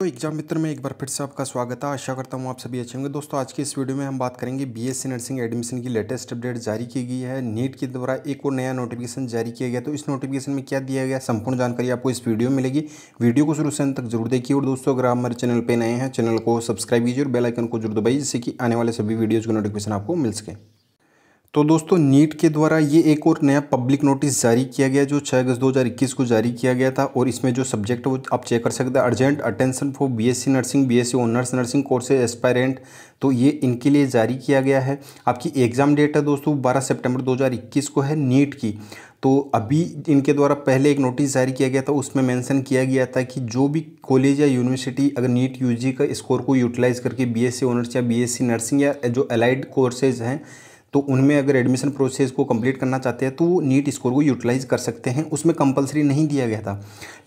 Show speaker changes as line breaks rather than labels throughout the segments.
तो एग्जाम मित्र में एक बार फिर से आपका स्वागत है आशा करता हूँ आप सभी अच्छे होंगे दोस्तों आज की इस वीडियो में हम बात करेंगे बीएससी नर्सिंग एडमिशन की लेटेस्ट अपडेट जारी की गई है नीट के द्वारा एक और नया नोटिफिकेशन जारी किया गया तो इस नोटिफिकेशन में क्या दिया गया संपूर्ण जानकारी आपको इस वीडियो में मिलेगी वीडियो को शुरू से अंत तक जरूर देखिए और दोस्तों अगर आप हमारे चैनल पर नए हैं चैनल को सब्सक्राइब कीजिए और बेलाइकन को जरूर दबाइए जिससे कि आने वाले सभी वीडियोज़ का नोटिफिकेशन आपको मिल सके तो दोस्तों नीट के द्वारा ये एक और नया पब्लिक नोटिस जारी किया गया जो 6 अगस्त 2021 को जारी किया गया था और इसमें जो सब्जेक्ट है वो आप चेक कर सकते हैं urgent attention for BSc nursing BSc honours nursing courses aspirant तो ये इनके लिए जारी किया गया है आपकी एग्ज़ाम डेट है दोस्तों बारह सेप्टेम्बर दो को है नीट की तो अभी इनके द्वारा पहले एक नोटिस जारी किया गया था उसमें मेंशन किया गया था कि जो भी कॉलेज या यूनिवर्सिटी अगर नीट यूजी का स्कोर को यूटिलाइज़ करके बीएससी ऑनर्स या बीएससी नर्सिंग या जो अलाइड कोर्सेज हैं तो उनमें अगर एडमिशन प्रोसेस को कंप्लीट करना चाहते हैं तो वो नीट स्कोर को यूटिलाइज कर सकते हैं उसमें कंपलसरी नहीं दिया गया था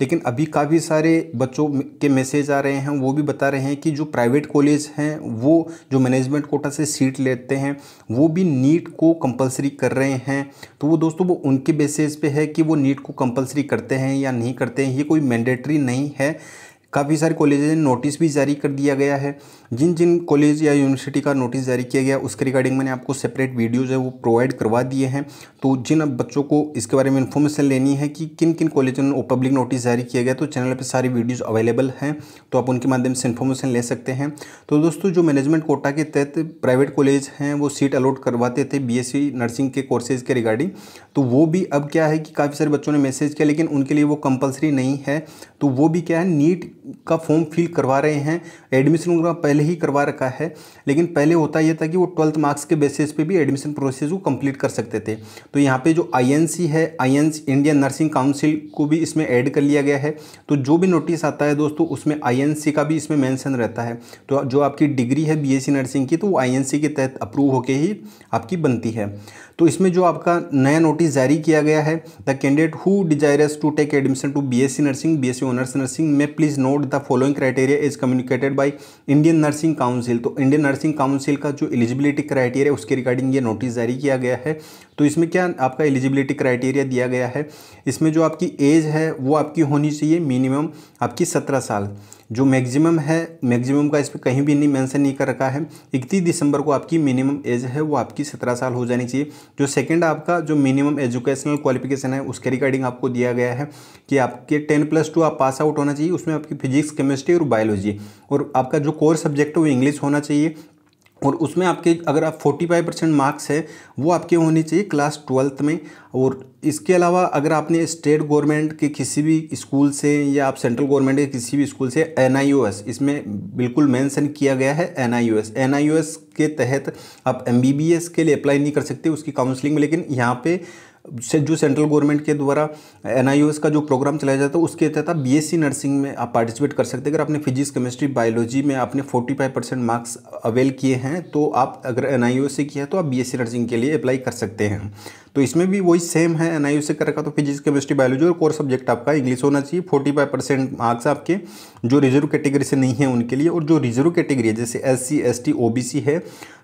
लेकिन अभी काफ़ी सारे बच्चों के मैसेज आ रहे हैं वो भी बता रहे हैं कि जो प्राइवेट कॉलेज हैं वो जो मैनेजमेंट कोटा से सीट लेते हैं वो भी नीट को कंपलसरी कर रहे हैं तो वो दोस्तों वो उनके बेसिस पे है कि वो नीट को कंपलसरी करते हैं या नहीं करते हैं ये कोई मैंडेटरी नहीं है काफ़ी सारे कॉलेजेज नोटिस भी जारी कर दिया गया है जिन जिन कॉलेज या यूनिवर्सिटी का नोटिस जारी किया गया उसके रिगार्डिंग मैंने आपको सेपरेट वीडियोज़ है वो प्रोवाइड करवा दिए हैं तो जिन बच्चों को इसके बारे में इन्फॉर्मेशन लेनी है कि किन किन कॉलेजों में पब्लिक नोटिस जारी किया गया तो चैनल पर सारी वीडियोज़ अवेलेबल हैं तो आप उनके माध्यम से इन्फॉर्मेशन ले सकते हैं तो दोस्तों जो मैनेजमेंट कोटा के तहत प्राइवेट कॉलेज हैं वो सीट अलॉट करवाते थे बी e नर्सिंग के कोर्सेज के रिगार्डिंग तो वो भी अब क्या है कि काफ़ी सारे बच्चों ने मैसेज किया लेकिन उनके लिए वो कंपलसरी नहीं है तो वो भी क्या है नीट का फॉर्म फिल करवा रहे हैं एडमिशन उनका पहले ही करवा रखा है लेकिन पहले होता यह था कि वो ट्वेल्थ मार्क्स के बेसिस पे भी एडमिशन प्रोसेस को कंप्लीट कर सकते थे तो यहाँ पे जो आईएनसी है आई इंडियन नर्सिंग काउंसिल को भी इसमें ऐड कर लिया गया है तो जो भी नोटिस आता है दोस्तों उसमें आई का भी इसमें मैंसन रहता है तो जो आपकी डिग्री है बी नर्सिंग e की तो वो आई के तहत अप्रूव होकर ही आपकी बनती है तो इसमें जो आपका नया नोटिस जारी किया गया है the candidate who desirous to take admission to B S C nursing B S C honours nursing में please note the following criteria is communicated by Indian nursing council तो इंडियन नर्सिंग काउंसिल का जो eligibility criteria उसके regarding ये notice जारी किया गया है तो इसमें क्या आपका एलिजिबिलिटी क्राइटेरिया दिया गया है इसमें जो आपकी एज है वो आपकी होनी चाहिए मिनिमम आपकी सत्रह साल जो मैक्सिमम है मैक्सिमम का इस पर कहीं भी नहीं मेंशन नहीं कर रखा है इकतीस दिसंबर को आपकी मिनिमम एज है वो आपकी सत्रह साल हो जानी चाहिए जो सेकंड आपका जो मिनिमम एजुकेशनल क्वालिफिकेशन है उसके रिगार्डिंग आपको दिया गया है कि आपके टेन प्लस टू आप पास आउट होना चाहिए उसमें आपकी फिजिक्स केमिस्ट्री और बायोलॉजी और आपका जो कोर सब्जेक्ट है वो इंग्लिश होना चाहिए और उसमें आपके अगर आप 45 परसेंट मार्क्स है वो आपके होने चाहिए क्लास ट्वेल्थ में और इसके अलावा अगर आपने स्टेट गवर्नमेंट के किसी भी स्कूल से या आप सेंट्रल गवर्नमेंट के किसी भी स्कूल से एन इसमें बिल्कुल मेंशन किया गया है एन आई के तहत आप एम के लिए अप्लाई नहीं कर सकते उसकी काउंसलिंग में लेकिन यहाँ पर से जो सेंट्रल गवर्नमेंट के द्वारा एन का जो प्रोग्राम चलाया जाता है उसके तहत आप बी नर्सिंग में आप पार्टिसिपेट कर सकते हैं अगर आपने फिजिक्स केमिस्ट्री बायोलॉजी में आपने 45 परसेंट मार्क्स अवेल किए हैं तो आप अगर एन से किया है तो आप बी नर्सिंग के लिए अप्लाई कर सकते हैं तो इसमें भी वही सेम है एन से कर रखा तो फिजिक्स केमिस्ट्री बायोलॉजी और कोर सब्जेक्ट आपका इंग्लिश होना चाहिए फोर्टी फाइव परसेंट मार्क्स आपके जो रिजर्व कैटेगरी से नहीं है उनके लिए और जो रिजर्व कैटेगरी है जैसे S C S T O B C है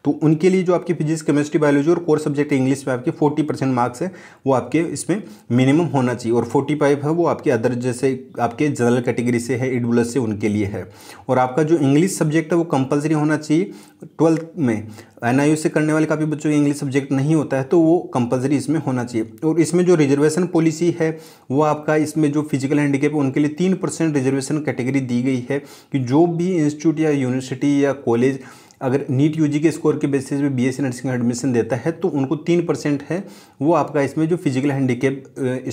तो उनके लिए जो आपकी फिजिक्स केमिस्ट्री बायोलॉजी और कोर सब्जेक्ट इंग्लिश में आपके फोर्टी परसेंट मार्क्स है वो आपके इसमें मिनिमम होना चाहिए और फोर्टी फाइव है वो आपके अदर जैसे आपके जनरल कैटेगरी से है इडबुलस से उनके लिए है और आपका जो इंग्लिश सब्जेक्ट है वो कंपलसरी होना चाहिए ट्वेल्थ में एन से करने वाले काफ़ी बच्चों का इंग्लिश सब्जेक्ट नहीं होता है तो वो कंपलसरी इसमें होना चाहिए और इसमें जो रिजर्वेशन पॉलिसी है वो आपका इसमें जो फिजिकल हैंडीकेप है उनके लिए तीन परसेंट रिजर्वेशन कैटेगरी दी गई है कि जो भी इंस्टीट्यूट या यूनिवर्सिटी या कॉलेज अगर नीट यू के स्कोर के बेसिस पे एस नर्सिंग एडमिशन देता है तो उनको तीन परसेंट है वो आपका इसमें जो फिजिकल हैंडीकेप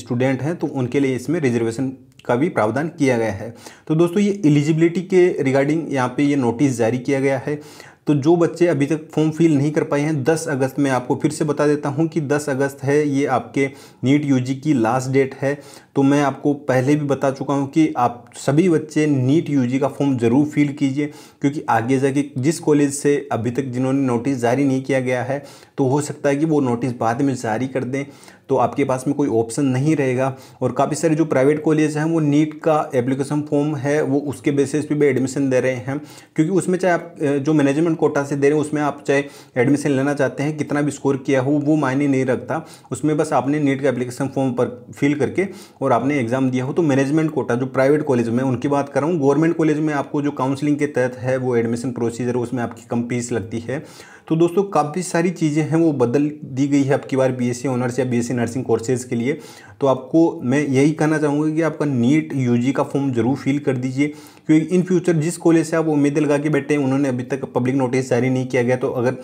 स्टूडेंट हैं तो उनके लिए इसमें रिजर्वेशन का भी प्रावधान किया गया है तो दोस्तों ये एलिजिबिलिटी के रिगार्डिंग यहाँ पे ये नोटिस जारी किया गया है तो जो बच्चे अभी तक फॉर्म फिल नहीं कर पाए हैं 10 अगस्त में आपको फिर से बता देता हूं कि 10 अगस्त है ये आपके नीट यूजी की लास्ट डेट है तो मैं आपको पहले भी बता चुका हूं कि आप सभी बच्चे नीट यूजी का फॉर्म ज़रूर फिल कीजिए क्योंकि आगे जाके जिस कॉलेज से अभी तक जिन्होंने नोटिस जारी नहीं किया गया है तो हो सकता है कि वो नोटिस बाद में जारी कर दें तो आपके पास में कोई ऑप्शन नहीं रहेगा और काफ़ी सारे जो प्राइवेट कॉलेज हैं वो नीट का एप्लीकेशन फॉर्म है वो उसके बेसिस पे भी एडमिशन दे रहे हैं क्योंकि उसमें चाहे आप जो मैनेजमेंट कोटा से दे रहे हैं उसमें आप चाहे एडमिशन लेना चाहते हैं कितना भी स्कोर किया हो वो मायने नहीं रखता उसमें बस आपने नीट का एप्लीकेशन फॉर्म पर फिल करके और आपने एग्ज़ाम दिया हो तो मैनेजमेंट कोटा जो प्राइवेट कॉलेज में उनकी बात कर रहा हूँ गवर्नमेंट कॉलेज में आपको जो काउंसलिंग के तहत है वो एडमिशन प्रोसीजर उसमें आपकी कम फीस लगती है तो दोस्तों काफ़ी सारी चीज़ें हैं वो बदल दी गई है अब की बार बी एस ऑनर्स या बी नर्सिंग कोर्सेज के लिए तो आपको मैं यही कहना चाहूँगा कि आपका नीट यू का फॉर्म जरूर फिल कर दीजिए क्योंकि इन फ्यूचर जिस कॉलेज से आप उम्मीदें लगा के बैठे हैं उन्होंने अभी तक पब्लिक नोटिस जारी नहीं किया गया तो अगर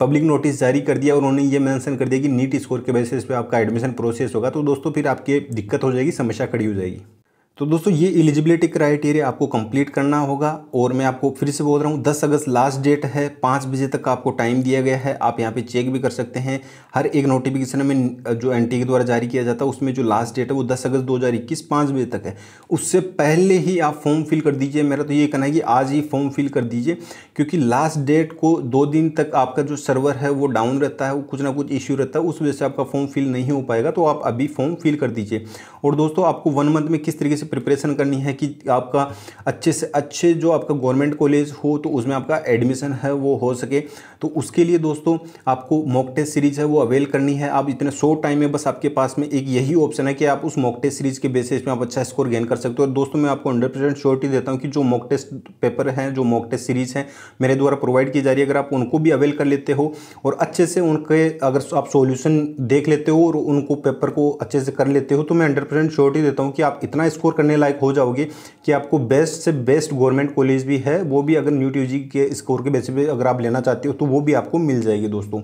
पब्लिक नोटिस जारी कर दिया और उन्होंने ये मेंशन कर दिया कि नीट स्कोर के बेसिस पे आपका एडमिशन प्रोसेस होगा तो दोस्तों फिर आपके दिक्कत हो जाएगी समस्या खड़ी हो जाएगी तो दोस्तों ये एलिजिबिलिटी क्राइटेरिया आपको कंप्लीट करना होगा और मैं आपको फिर से बोल रहा हूँ 10 अगस्त लास्ट डेट है पाँच बजे तक आपको टाइम दिया गया है आप यहाँ पे चेक भी कर सकते हैं हर एक नोटिफिकेशन में जो एन के द्वारा जारी किया जाता है उसमें जो लास्ट डेट है वो 10 अगस्त 2021 पाँच बजे तक है उससे पहले ही आप फॉर्म फिल कर दीजिए मेरा तो ये कहना है कि आज ही फॉर्म फिल कर दीजिए क्योंकि लास्ट डेट को दो दिन तक आपका जो सर्वर है वो डाउन रहता है वो कुछ ना कुछ इश्यू रहता है उस वजह से आपका फॉर्म फिल नहीं हो पाएगा तो आप अभी फॉर्म फिल कर दीजिए और दोस्तों आपको वन मंथ में किस तरीके से सी प्रिपरेशन करनी है कि आपका अच्छे से अच्छे जो आपका गवर्नमेंट कॉलेज हो तो उसमें आपका एडमिशन है वो हो सके तो उसके लिए दोस्तों आपको मॉक टेस्ट सीरीज़ है वो अवेल करनी है आप इतने शो टाइम में बस आपके पास में एक यही ऑप्शन है कि आप उस मॉक टेस्ट सीरीज़ के बेसिस में आप अच्छा स्कोर गेन कर सकते हो दोस्तों मैं आपको हंड्रेड परसेंट श्योरिटी देता हूँ कि जो मॉक टेस्ट पेपर हैं जो मॉक टेस्ट सीरीज़ हैं मेरे द्वारा प्रोवाइड की जा रही है अगर आप उनको भी अवेल कर लेते हो और अच्छे से उनके अगर आप सोल्यूशन देख लेते हो और उनको पेपर को अच्छे से कर लेते हो तो मैं हंड्रेड परसेंट श्योरिटी देता हूँ कि आप इतना स्कोर करने लायक हो जाओगे कि आपको बेस्ट से बेस्ट गवर्नमेंट कॉलेज भी है वो भी अगर न्यू टी के स्कोर के बेसिस पे अगर आप लेना चाहते हो तो वो भी आपको मिल जाएगी दोस्तों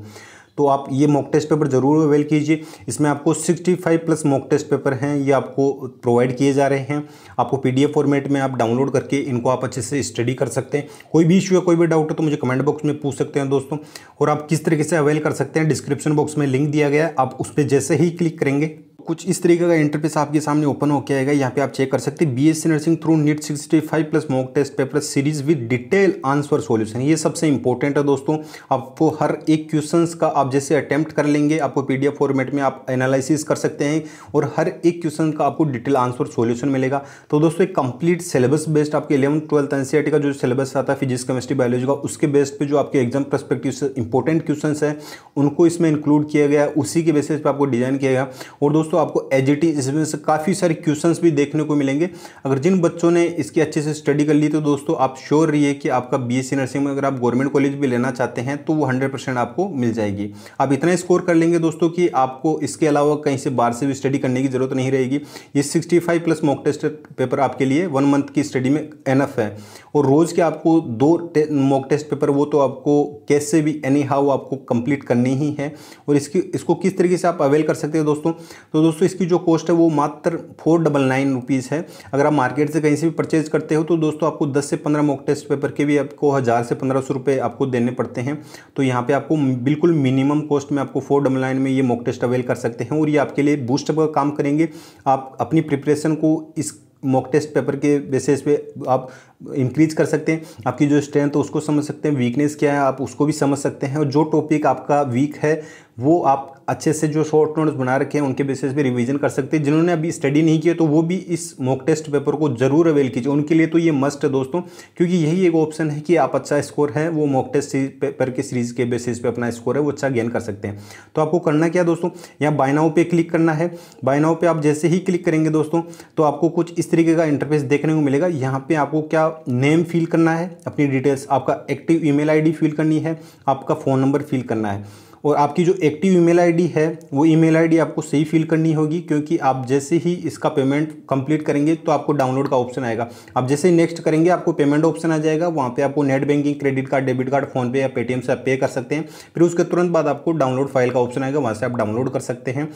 तो आप ये मॉक टेस्ट पेपर ज़रूर अवेल कीजिए इसमें आपको 65 प्लस मॉक टेस्ट पेपर हैं ये आपको प्रोवाइड किए जा रहे हैं आपको पीडीएफ फॉर्मेट में आप डाउनलोड करके इनको आप अच्छे से स्टडी कर सकते हैं कोई भी इशू है कोई भी डाउट है तो मुझे कमेंट बॉक्स में पूछ सकते हैं दोस्तों और आप किस तरीके से अवेल कर सकते हैं डिस्क्रिप्शन बॉक्स में लिंक दिया गया है आप उस पर जैसे ही क्लिक करेंगे कुछ इस तरीके का इंटरफेस आपके सामने ओपन होकर आएगा यहाँ पे आप चेक कर सकते हैं BSc nursing through NEET 65 plus mock test paper series with detail answer solution ये सबसे इंपॉर्टेंट है दोस्तों आपको हर एक क्वेश्चन का आप जैसे अटैम्प्ट कर लेंगे आपको पीडीएफ फॉर्मेट में आप एनालिसिस कर सकते हैं और हर एक क्वेश्चन का आपको डिटेल आंसर सोल्यूशन मिलेगा तो दोस्तों एक कंप्लीट सिलेबस बेस्ड आपके इलेवन ट्वेल्थ एनसीआरटी का जो सिलेबस आता है फिजिक्स केमिस्ट्री बायोलॉजी का उसके बेस पर जो आपके एग्जाम परस्पेक्टिव से इंपॉर्टेंट क्वेश्चन है उनको इसमें इंक्लूड किया गया उसी के बेसिस पे आपको डिजाइन किया गया और दोस्तों दोस्तों आपको एजिटी इसमें से काफ़ी सारे क्वेश्चंस भी देखने को मिलेंगे अगर जिन बच्चों ने इसकी अच्छे से स्टडी कर ली तो दोस्तों आप श्योर रहिए कि आपका बीएससी नर्सिंग में अगर आप गवर्नमेंट कॉलेज भी लेना चाहते हैं तो वो हंड्रेड आपको मिल जाएगी आप इतना स्कोर कर लेंगे दोस्तों कि आपको इसके अलावा कहीं से बाहर से भी स्टडी करने की ज़रूरत नहीं रहेगी ये sixty plus mock test paper आपके लिए वन मंथ की स्टडी में एनफ है और रोज़ के आपको दो मॉक टेस्ट पेपर वो तो आपको कैसे भी एनी हाउ आपको कंप्लीट करनी ही है और इसकी इसको किस तरीके से आप अवेल कर सकते हैं दोस्तों तो दोस्तों इसकी जो कॉस्ट है वो मात्र फोर डबल नाइन रुपीज़ है अगर आप मार्केट से कहीं से भी परचेज करते हो तो दोस्तों आपको दस से पंद्रह मॉक टेस्ट पेपर के भी आपको हज़ार से पंद्रह सौ रुपये आपको देने पड़ते हैं तो यहाँ पर आपको बिल्कुल मिनिमम कॉस्ट में आपको फोर डबल नाइन में ये मॉक टेस्ट अवेल कर सकते हैं और ये आपके लिए बूस्टअप का काम करेंगे आप अपनी प्रिपरेशन को इस मॉक टेस्ट पेपर के बेसिस पे आप इंक्रीज कर सकते हैं आपकी जो स्ट्रेंथ है उसको समझ सकते हैं वीकनेस क्या है आप उसको भी समझ सकते हैं और जो टॉपिक आपका वीक है वो आप अच्छे से जो शॉर्ट नोट्स बना रखे हैं उनके बेसिस पे रिवीजन कर सकते हैं जिन्होंने अभी स्टडी नहीं किया तो वो भी इस मॉक टेस्ट पेपर को जरूर अवेल कीजिए उनके लिए तो ये मस्ट है दोस्तों क्योंकि यही एक ऑप्शन है कि आप अच्छा स्कोर है वो मॉक टेस्ट पेपर की सीरीज़ के बेसिस पे अपना स्कोर है वो अच्छा गेन कर सकते हैं तो आपको करना क्या दोस्तों यहाँ बायनाओ पे क्लिक करना है बायनाओ पर आप जैसे ही क्लिक करेंगे दोस्तों तो आपको कुछ इस तरीके का इंटरफेस देखने को मिलेगा यहाँ पर आपको क्या नेम फिल करना है अपनी डिटेल्स आपका एक्टिव ई मेल फिल करनी है आपका फ़ोन नंबर फिल करना है और आपकी जो एक्टिव ईमेल आईडी है वो ईमेल आईडी आपको सही फिल करनी होगी क्योंकि आप जैसे ही इसका पेमेंट कंप्लीट करेंगे तो आपको डाउनलोड का ऑप्शन आएगा आप जैसे ही नेक्स्ट करेंगे आपको पेमेंट ऑप्शन आ जाएगा वहाँ पर आपको net banking credit card debit card PhonePe या पेटीएम से आप पे कर सकते हैं फिर उसके तुरंत बाद आपको डाउनलोड फाइल का ऑप्शन आएगा वहाँ से आप डाउनलोड कर सकते हैं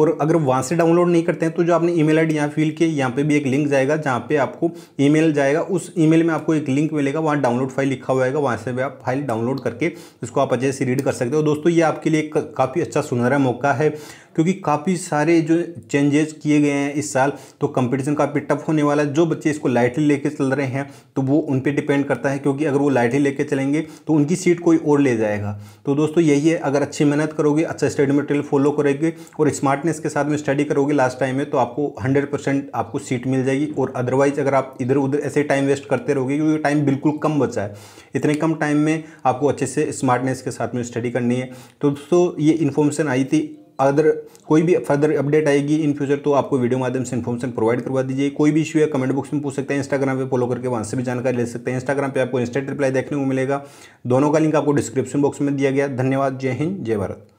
और अगर वहाँ से डाउनलोड नहीं करते हैं तो जो आपने ईमेल आईडी यहाँ फिल की यहाँ पर भी एक लिंक जाएगा जहाँ पर आपको ई जाएगा उस ई में आपको एक लिंक मिलेगा वहाँ डाउनलोड फाइल लिखा हुआ है वहाँ से भी आप फाइल डाउनलोड करके इसको आप अच्छे से रीड कर सकते हो दोस्तों ये आपके लिए काफ़ी अच्छा सुनहरा मौका है क्योंकि काफ़ी सारे जो चेंजेस किए गए हैं इस साल तो कंपटीशन काफ़ी टफ होने वाला है जो बच्चे इसको लाइटली लेके चल रहे हैं तो वो उन पर डिपेंड करता है क्योंकि अगर वो लाइटली लेके चलेंगे तो उनकी सीट कोई और ले जाएगा तो दोस्तों यही है अगर अच्छी मेहनत करोगे अच्छा स्टडी मटेरियल फॉलो करोगे और स्मार्टनेस के साथ में स्टडी करोगे लास्ट टाइम में तो आपको हंड्रेड आपको सीट मिल जाएगी और अदरवाइज अगर आप इधर उधर ऐसे टाइम वेस्ट करते रहोगे क्योंकि टाइम बिल्कुल कम बचा है इतने कम टाइम में आपको अच्छे से स्मार्टनेस के साथ में स्टडी करनी है तो दोस्तों ये इन्फॉर्मेशन आई थी अदर कोई भी फर्दर अपडेट आएगी इन फ्यूचर तो आपको वीडियो माध्यम से इन्फॉर्मेशन प्रोवाइड करवा दीजिए कोई भी इशू है कमेंट बॉक्स में पूछ सकते हैं इंस्टाग्राम पे फॉलो करके वहाँ से भी जानकारी ले सकते हैं इंस्टाग्राम पे आपको इंस्टेंट रिप्लाई देखने को मिलेगा दोनों का लिंक आपको डिस्क्रिप्शन बॉक्स में दिया गया धन्यवाद जय हिंद जय भारत